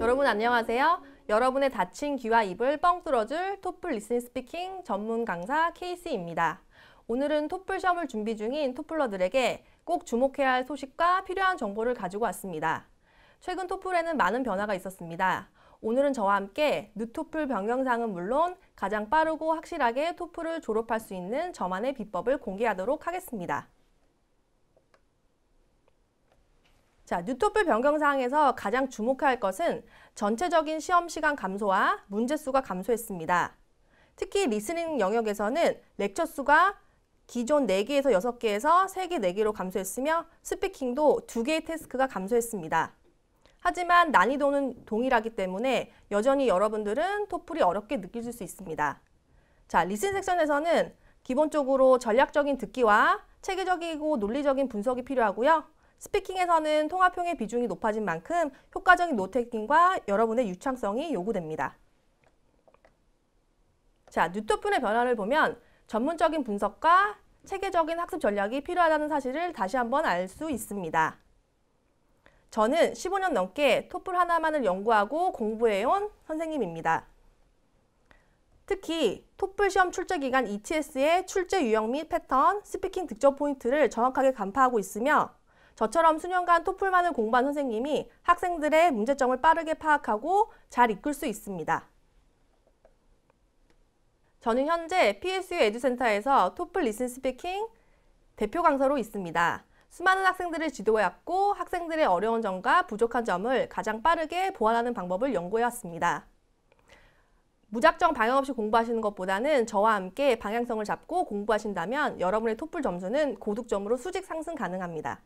여러분 안녕하세요. 여러분의 다친 귀와 입을 뻥 뚫어줄 토플 리스닝 스피킹 전문 강사 케이스입니다. 오늘은 토플 시험을 준비 중인 토플러들에게 꼭 주목해야 할 소식과 필요한 정보를 가지고 왔습니다. 최근 토플에는 많은 변화가 있었습니다. 오늘은 저와 함께 뉴토플 변경상은 물론 가장 빠르고 확실하게 토플을 졸업할 수 있는 저만의 비법을 공개하도록 하겠습니다. 자, 뉴토플 변경사항에서 가장 주목할 것은 전체적인 시험 시간 감소와 문제 수가 감소했습니다. 특히 리스닝 영역에서는 렉처 수가 기존 4개에서 6개에서 3개, 4개로 감소했으며 스피킹도 2개의 테스크가 감소했습니다. 하지만 난이도는 동일하기 때문에 여전히 여러분들은 토플이 어렵게 느끼실 수 있습니다. 자, 리슨 섹션에서는 기본적으로 전략적인 듣기와 체계적이고 논리적인 분석이 필요하고요. 스피킹에서는 통합형의 비중이 높아진 만큼 효과적인 노태킹과 여러분의 유창성이 요구됩니다. 자, 뉴토픈의 변화를 보면 전문적인 분석과 체계적인 학습 전략이 필요하다는 사실을 다시 한번 알 수 있습니다. 저는 15년 넘게 토플 하나만을 연구하고 공부해온 선생님입니다. 특히 토플 시험 출제 기간 ETS의 출제 유형 및 패턴, 스피킹 득점 포인트를 정확하게 간파하고 있으며 저처럼 수년간 토플만을 공부한 선생님이 학생들의 문제점을 빠르게 파악하고 잘 이끌 수 있습니다. 저는 현재 PSU 에듀센터에서 토플 리슨 스피킹 대표 강사로 있습니다. 수많은 학생들을 지도해왔고 학생들의 어려운 점과 부족한 점을 가장 빠르게 보완하는 방법을 연구해왔습니다. 무작정 방향 없이 공부하시는 것보다는 저와 함께 방향성을 잡고 공부하신다면 여러분의 토플 점수는 고득점으로 수직 상승 가능합니다.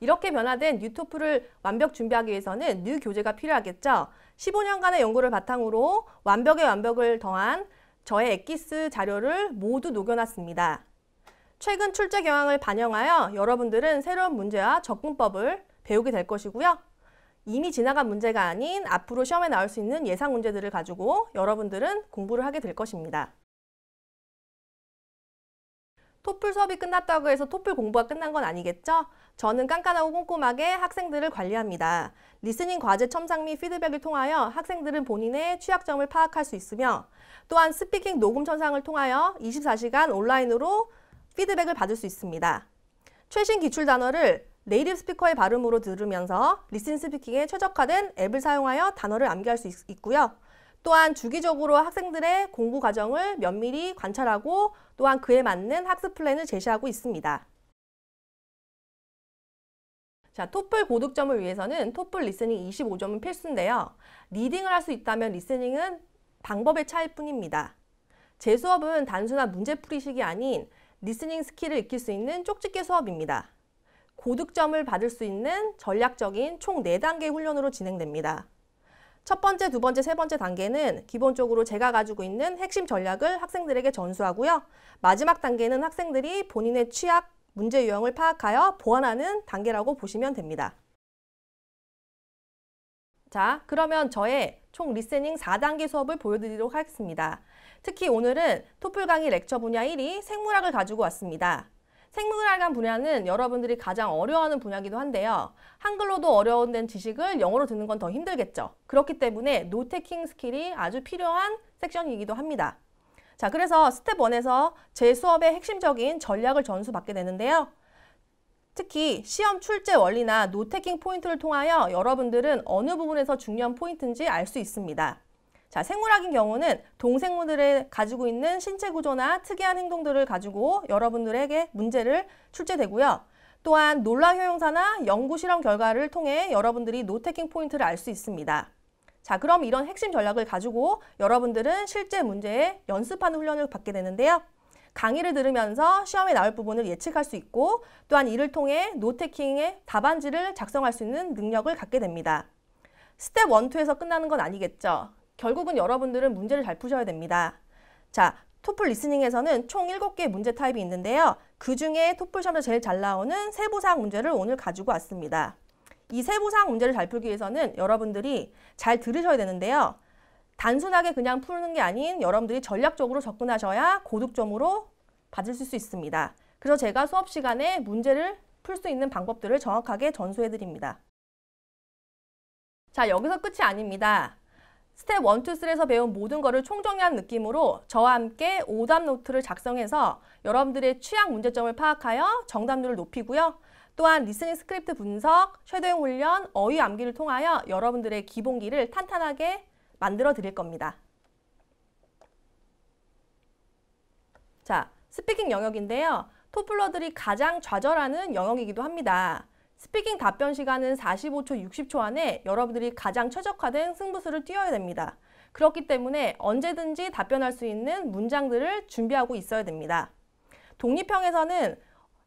이렇게 변화된 뉴토플을 완벽 준비하기 위해서는 뉴 교재가 필요하겠죠. 15년간의 연구를 바탕으로 완벽의 완벽을 더한 저의 엑기스 자료를 모두 녹여놨습니다. 최근 출제 경향을 반영하여 여러분들은 새로운 문제와 접근법을 배우게 될 것이고요. 이미 지나간 문제가 아닌 앞으로 시험에 나올 수 있는 예상 문제들을 가지고 여러분들은 공부를 하게 될 것입니다. 토플 수업이 끝났다고 해서 토플 공부가 끝난 건 아니겠죠? 저는 깐깐하고 꼼꼼하게 학생들을 관리합니다. 리스닝 과제 첨삭 및 피드백을 통하여 학생들은 본인의 취약점을 파악할 수 있으며 또한 스피킹 녹음 천상을 통하여 24시간 온라인으로 피드백을 받을 수 있습니다. 최신 기출 단어를 네이티브 스피커의 발음으로 들으면서 리슨 스피킹에 최적화된 앱을 사용하여 단어를 암기할 수 있, 있고요. 또한 주기적으로 학생들의 공부 과정을 면밀히 관찰하고 또한 그에 맞는 학습 플랜을 제시하고 있습니다. 자, 토플 고득점을 위해서는 토플 리스닝 25점은 필수인데요. 리딩을 할 수 있다면 리스닝은 방법의 차이뿐입니다. 제 수업은 단순한 문제풀이식이 아닌 리스닝 스킬을 익힐 수 있는 쪽집게 수업입니다. 고득점을 받을 수 있는 전략적인 총4단계 훈련으로 진행됩니다. 첫 번째, 두 번째, 세 번째 단계는 기본적으로 제가 가지고 있는 핵심 전략을 학생들에게 전수하고요. 마지막 단계는 학생들이 본인의 취약, 문제 유형을 파악하여 보완하는 단계라고 보시면 됩니다. 자, 그러면 저의 총 리스닝 4단계 수업을 보여드리도록 하겠습니다. 특히 오늘은 토플 강의 렉처 분야 1위 생물학을 가지고 왔습니다. 생물학관 분야는 여러분들이 가장 어려워하는 분야기도 이 한데요. 한글로도 어려운 지식을 영어로 듣는 건 더 힘들겠죠. 그렇기 때문에 노테킹 스킬이 아주 필요한 섹션이기도 합니다. 자, 그래서 스텝 1에서 제 수업의 핵심적인 전략을 전수받게 되는데요. 특히 시험 출제 원리나 노테킹 포인트를 통하여 여러분들은 어느 부분에서 중요한 포인트인지 알 수 있습니다. 자, 생물학인 경우는 동생물들의 가지고 있는 신체 구조나 특이한 행동들을 가지고 여러분들에게 문제를 출제되고요. 또한 논란 효용사나 연구 실험 결과를 통해 여러분들이 노태킹 포인트를 알 수 있습니다. 자, 그럼 이런 핵심 전략을 가지고 여러분들은 실제 문제에 연습하는 훈련을 받게 되는데요. 강의를 들으면서 시험에 나올 부분을 예측할 수 있고 또한 이를 통해 노태킹의 답안지를 작성할 수 있는 능력을 갖게 됩니다. 스텝 1, 2에서 끝나는 건 아니겠죠. 결국은 여러분들은 문제를 잘 푸셔야 됩니다. 자, 토플 리스닝에서는 총 7개의 문제 타입이 있는데요. 그 중에 토플 시험에서 제일 잘 나오는 세부사항 문제를 오늘 가지고 왔습니다. 이 세부사항 문제를 잘 풀기 위해서는 여러분들이 잘 들으셔야 되는데요. 단순하게 그냥 푸는 게 아닌 여러분들이 전략적으로 접근하셔야 고득점으로 받을 수 있습니다. 그래서 제가 수업 시간에 문제를 풀 수 있는 방법들을 정확하게 전수해 드립니다. 자, 여기서 끝이 아닙니다. 스텝 1, 2, 3에서 배운 모든 것을 총정리한 느낌으로 저와 함께 오답 노트를 작성해서 여러분들의 취향 문제점을 파악하여 정답률을 높이고요. 또한 리스닝 스크립트 분석, 쉐도잉 훈련, 어휘 암기를 통하여 여러분들의 기본기를 탄탄하게 만들어 드릴 겁니다. 자, 스피킹 영역인데요. 토플러들이 가장 좌절하는 영역이기도 합니다. 스피킹 답변 시간은 45초, 60초 안에 여러분들이 가장 최적화된 승부수를 띄어야 됩니다. 그렇기 때문에 언제든지 답변할 수 있는 문장들을 준비하고 있어야 됩니다. 독립형에서는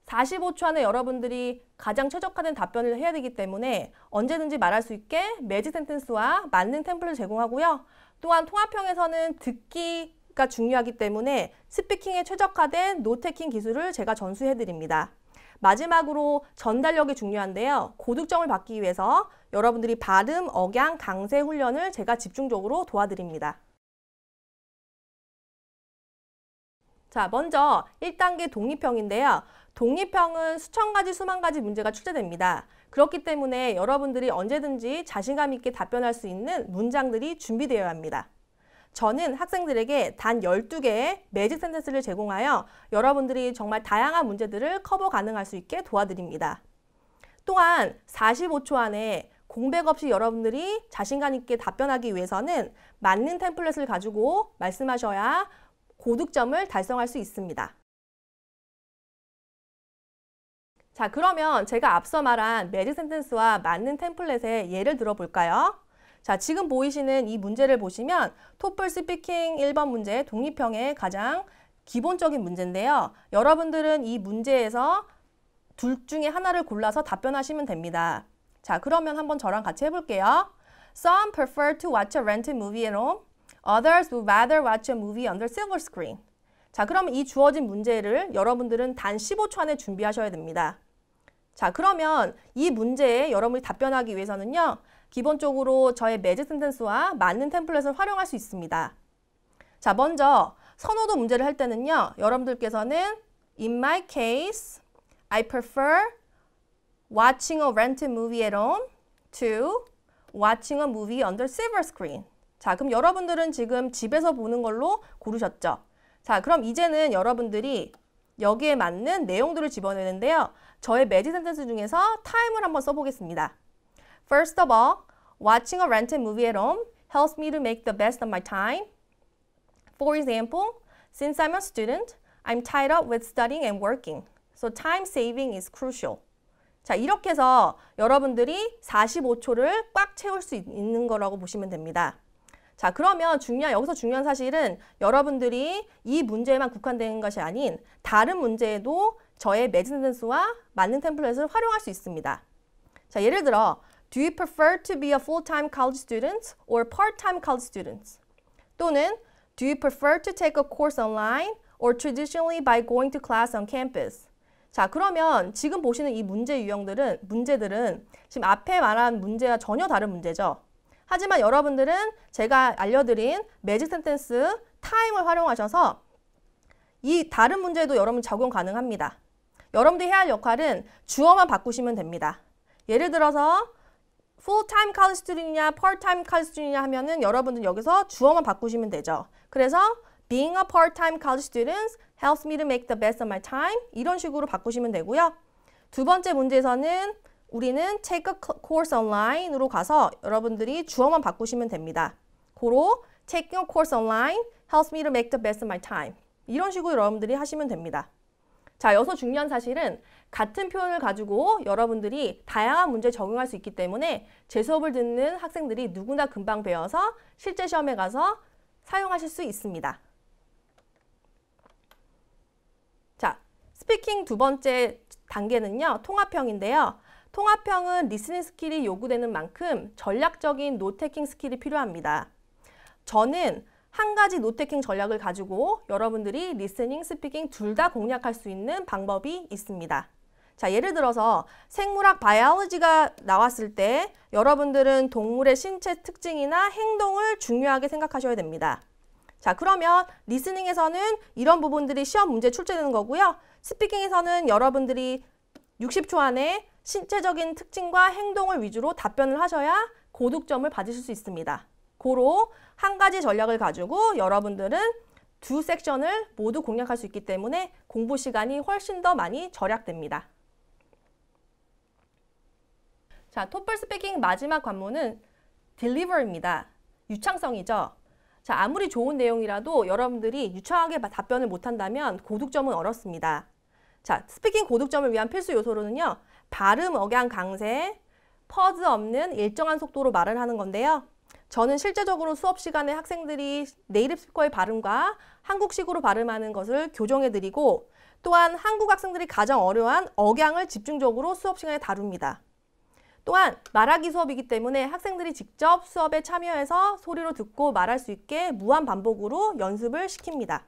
45초 안에 여러분들이 가장 최적화된 답변을 해야 되기 때문에 언제든지 말할 수 있게 매직 센텐스와 맞는 템플을 제공하고요. 또한 통합형에서는 듣기가 중요하기 때문에 스피킹에 최적화된 노테킹 기술을 제가 전수해드립니다. 마지막으로 전달력이 중요한데요. 고득점을 받기 위해서 여러분들이 발음, 억양, 강세 훈련을 제가 집중적으로 도와드립니다. 자, 먼저 1단계 독립형인데요. 독립형은 수천 가지 수만 가지 문제가 출제됩니다. 그렇기 때문에 여러분들이 언제든지 자신감 있게 답변할 수 있는 문장들이 준비되어야 합니다. 저는 학생들에게 단 12개의 매직 센텐스를 제공하여 여러분들이 정말 다양한 문제들을 커버 가능할 수 있게 도와드립니다. 또한 45초 안에 공백 없이 여러분들이 자신감 있게 답변하기 위해서는 맞는 템플릿을 가지고 말씀하셔야 고득점을 달성할 수 있습니다. 자, 그러면 제가 앞서 말한 매직 센텐스와 맞는 템플릿의 예를 들어볼까요? 자, 지금 보이시는 이 문제를 보시면 토플 스피킹 1번 문제 독립형의 가장 기본적인 문제인데요. 여러분들은 이 문제에서 둘 중에 하나를 골라서 답변하시면 됩니다. 자, 그러면 한번 저랑 같이 해볼게요. Some prefer to watch a rented movie at home. Others would rather watch a movie on their silver screen. 자, 그러면 이 주어진 문제를 여러분들은 단 15초 안에 준비하셔야 됩니다. 자, 그러면 이 문제에 여러분이 답변하기 위해서는요. 기본적으로 저의 매직 센텐스와 맞는 템플릿을 활용할 수 있습니다. 자, 먼저 선호도 문제를 할 때는요. 여러분들께서는 In my case, I prefer watching a rented movie at home to watching a movie on the silver screen. 자, 그럼 여러분들은 지금 집에서 보는 걸로 고르셨죠? 자, 그럼 이제는 여러분들이 여기에 맞는 내용들을 집어내는데요. 저의 매직 센텐스 중에서 t i 을 한번 써보겠습니다. First of all, watching a rented movie at home helps me to make the best of my time. For example, since I'm a student, I'm tied up with studying and working. So time saving is crucial. 자, 이렇게 해서 여러분들이 45초를 꽉 채울 수 있는 거라고 보시면 됩니다. 자, 그러면 중요한, 여기서 중요한 사실은 여러분들이 이 문제에만 국한된 것이 아닌 다른 문제에도 저의 매진 센스와 맞는 템플릿을 활용할 수 있습니다. 자, 예를 들어 Do you prefer to be a full-time college student or part-time college student? 또는 Do you prefer to take a course online or traditionally by going to class on campus? 자, 그러면 지금 보시는 이 문제 유형들은 문제들은 지금 앞에 말한 문제와 전혀 다른 문제죠. 하지만 여러분들은 제가 알려드린 매직 센텐스 타임을 활용하셔서 이 다른 문제도 여러분 적용 가능합니다. 여러분들이 해야 할 역할은 주어만 바꾸시면 됩니다. 예를 들어서 full-time c 풀타 s t u 지스 n 던이냐 l l part-time c 파트타 s t u 지스 n 던이냐 하면은 여러분들 여기서 주어만 바꾸시면 되죠. 그래서 being a part-time college student helps me to make the best of my time 이런 식으로 바꾸시면 되고요. 두 번째 문제에서는 우리는 take a course online으로 가서 여러분들이 주어만 바꾸시면 됩니다. 고로 taking a course online helps me to make the best of my time 이런 식으로 여러분들이 하시면 됩니다. 자, 여기서 중요한 사실은 같은 표현을 가지고 여러분들이 다양한 문제 에 적용할 수 있기 때문에 제 수업을 듣는 학생들이 누구나 금방 배워서 실제 시험에 가서 사용하실 수 있습니다. 자, 스피킹 두 번째 단계는요. 통합형인데요. 통합형은 리스닝 스킬이 요구되는 만큼 전략적인 노테킹 스킬이 필요합니다. 저는 한 가지 노테킹 전략을 가지고 여러분들이 리스닝, 스피킹 둘 다 공략할 수 있는 방법이 있습니다. 자, 예를 들어서 생물학 바이오지가 나왔을 때 여러분들은 동물의 신체 특징이나 행동을 중요하게 생각하셔야 됩니다. 자, 그러면 리스닝에서는 이런 부분들이 시험 문제 출제되는 거고요. 스피킹에서는 여러분들이 60초 안에 신체적인 특징과 행동을 위주로 답변을 하셔야 고득점을 받으실 수 있습니다. 고로 한 가지 전략을 가지고 여러분들은 두 섹션을 모두 공략할 수 있기 때문에 공부 시간이 훨씬 더 많이 절약됩니다. 자, 토플 스피킹 마지막 관문은 deliver입니다. 유창성이죠. 자, 아무리 좋은 내용이라도 여러분들이 유창하게 답변을 못한다면 고득점은 어렵습니다. 자, 스피킹 고득점을 위한 필수 요소로는요. 발음 억양 강세, 퍼즈 없는 일정한 속도로 말을 하는 건데요. 저는 실제적으로 수업 시간에 학생들이 네이티브 스피커의 발음과 한국식으로 발음하는 것을 교정해드리고 또한 한국 학생들이 가장 어려운 억양을 집중적으로 수업 시간에 다룹니다. 또한 말하기 수업이기 때문에 학생들이 직접 수업에 참여해서 소리로 듣고 말할 수 있게 무한 반복으로 연습을 시킵니다.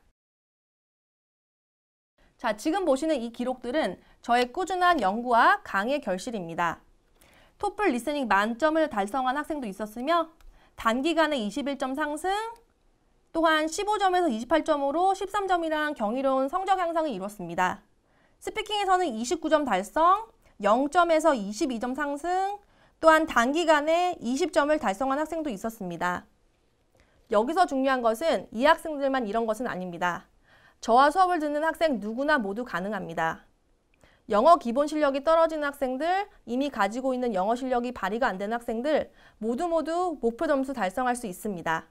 자, 지금 보시는 이 기록들은 저의 꾸준한 연구와 강의 결실입니다. 토플 리스닝 만점을 달성한 학생도 있었으며 단기간에 21점 상승, 또한 15점에서 28점으로 13점이란 경이로운 성적 향상이 이뤘습니다. 스피킹에서는 29점 달성, 0점에서 22점 상승, 또한 단기간에 20점을 달성한 학생도 있었습니다. 여기서 중요한 것은 이 학생들만 이런 것은 아닙니다. 저와 수업을 듣는 학생 누구나 모두 가능합니다. 영어 기본 실력이 떨어진 학생들, 이미 가지고 있는 영어 실력이 발휘가 안 되는 학생들 모두 모두 목표 점수 달성할 수 있습니다.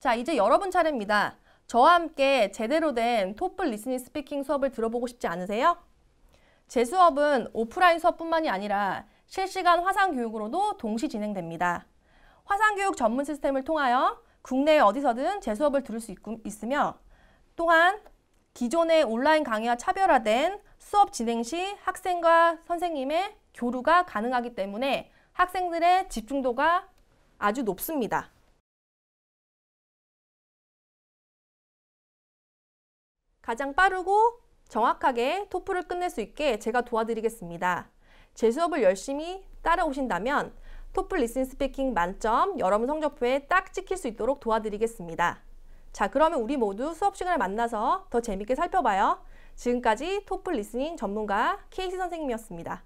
자, 이제 여러분 차례입니다. 저와 함께 제대로 된 토플 리스닝 스피킹 수업을 들어보고 싶지 않으세요? 제 수업은 오프라인 수업뿐만이 아니라 실시간 화상 교육으로도 동시 진행됩니다. 화상 교육 전문 시스템을 통하여 국내 어디서든 제 수업을 들을 수 있, 으며 또한 기존의 온라인 강의와 차별화된 수업 진행 시 학생과 선생님의 교류가 가능하기 때문에 학생들의 집중도가 아주 높습니다. 가장 빠르고 정확하게 토플을 끝낼 수 있게 제가 도와드리겠습니다. 제 수업을 열심히 따라오신다면 토플 리스닝 스피킹 만점 여러분 성적표에 딱 찍힐 수 있도록 도와드리겠습니다. 자 그러면 우리 모두 수업 시간에 만나서 더 재밌게 살펴봐요. 지금까지 토플 리스닝 전문가 케이시 선생님이었습니다.